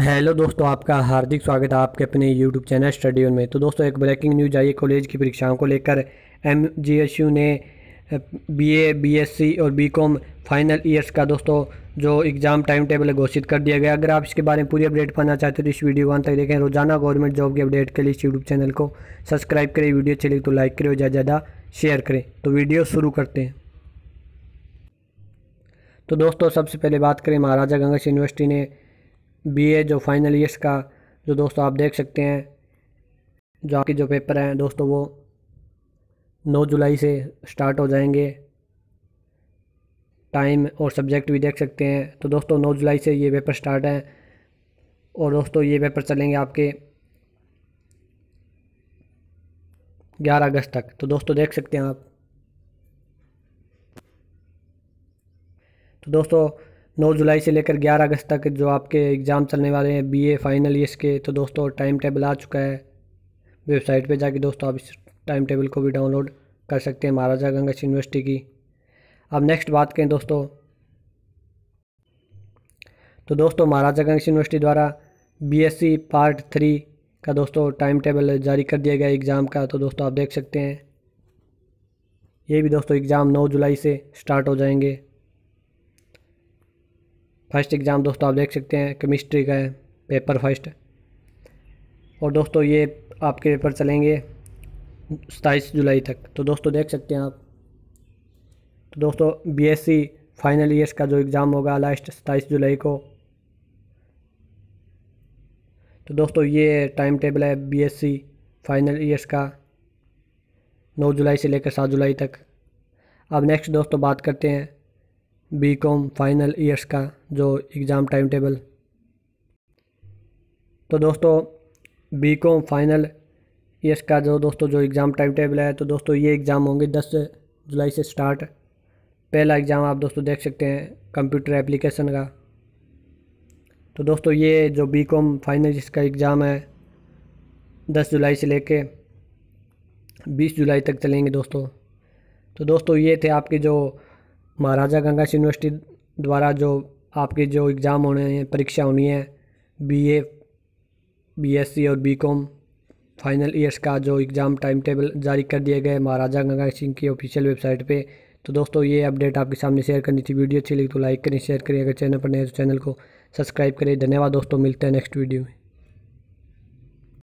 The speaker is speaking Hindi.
हेलो दोस्तों आपका हार्दिक स्वागत है आपके अपने यूट्यूब चैनल स्टडी में तो दोस्तों एक ब्रेकिंग न्यूज आई है कॉलेज की परीक्षाओं को लेकर एम जी एस यू ने बीए बीएससी और बीकॉम फाइनल ईयर्स का दोस्तों जो एग्ज़ाम टाइम टेबल है घोषित कर दिया गया अगर आप इसके बारे में पूरी अपडेट पाना चाहते हो तो इस वीडियो को अंत तक देखें रोजाना गवर्नमेंट जॉब की अपडेट के लिए इस यूट्यूब चैनल को सब्सक्राइब करें वीडियो चले तो लाइक करें और ज़्यादा ज़्यादा शेयर करें तो वीडियो शुरू करते हैं तो दोस्तों सबसे पहले बात करें महाराजा गंगा यूनिवर्सिटी ने बीए जो फाइनल ईयर्स का जो दोस्तों आप देख सकते हैं जो आपके जो पेपर हैं दोस्तों वो 9 जुलाई से स्टार्ट हो जाएंगे टाइम और सब्जेक्ट भी देख सकते हैं तो दोस्तों नौ जुलाई से ये पेपर स्टार्ट हैं और दोस्तों ये पेपर चलेंगे आपके 11 अगस्त तक तो दोस्तों देख सकते हैं आप तो दोस्तों नौ जुलाई से लेकर ग्यारह अगस्त तक जो आपके एग्ज़ाम चलने वाले हैं बी फाइनल ईयर्स के तो दोस्तों टाइम टेबल आ चुका है वेबसाइट पर जाके दोस्तों आप इस टाइम टेबल को भी डाउनलोड कर सकते हैं महाराजा गंगा यूनिवर्सिटी की अब नेक्स्ट बात करें दोस्तों तो दोस्तों महाराजा गंगा यूनिवर्सिटी द्वारा बीएससी पार्ट थ्री का दोस्तों टाइम टेबल जारी कर दिया गया एग्ज़ाम का तो दोस्तों आप देख सकते हैं ये भी दोस्तों एग्ज़ाम 9 जुलाई से स्टार्ट हो जाएंगे फर्स्ट एग्ज़ाम दोस्तों आप देख सकते हैं केमिस्ट्री का है पेपर फर्स्ट और दोस्तों ये आपके पेपर चलेंगे सताईस जुलाई तक तो दोस्तों देख सकते हैं आप तो दोस्तों बीएससी फाइनल ईयर्स का जो एग्ज़ाम होगा लास्ट सताईस जुलाई को तो दोस्तों ये टाइम टेबल है बीएससी फाइनल ईयर्स का नौ जुलाई से लेकर सात जुलाई तक अब नेक्स्ट दोस्तों बात करते हैं बीकॉम फाइनल ईयर्स का जो एग्ज़ाम टाइम टेबल तो दोस्तों बीकॉम फाइनल ईयर्स का जो दोस्तों जो एग्ज़ाम टाइम टेबल है तो दोस्तों ये एग्ज़ाम होंगे दस जुलाई से स्टार्ट पहला एग्ज़ाम आप दोस्तों देख सकते हैं कंप्यूटर एप्लीकेशन का तो दोस्तों ये जो बी कॉम फाइनल जिसका एग्ज़ाम है दस जुलाई से लेके बीस जुलाई तक चलेंगे दोस्तों तो दोस्तों ये थे आपके जो महाराजा गंगा यूनिवर्सिटी द्वारा जो आपके जो एग्ज़ाम होने हैं परीक्षा होनी है बीए, बीएससी और बीकॉम फाइनल ईयर्स का जो एग्ज़ाम टाइम टेबल जारी कर दिया गया है महाराजा गंगा सिंह की ऑफिशियल वेबसाइट पे तो दोस्तों ये अपडेट आपके सामने शेयर करनी थी वीडियो अच्छी लगी तो लाइक करें शेयर करें अगर चैनल पर नए तो चैनल को सब्सक्राइब करें धन्यवाद दोस्तों मिलते हैं नेक्स्ट वीडियो में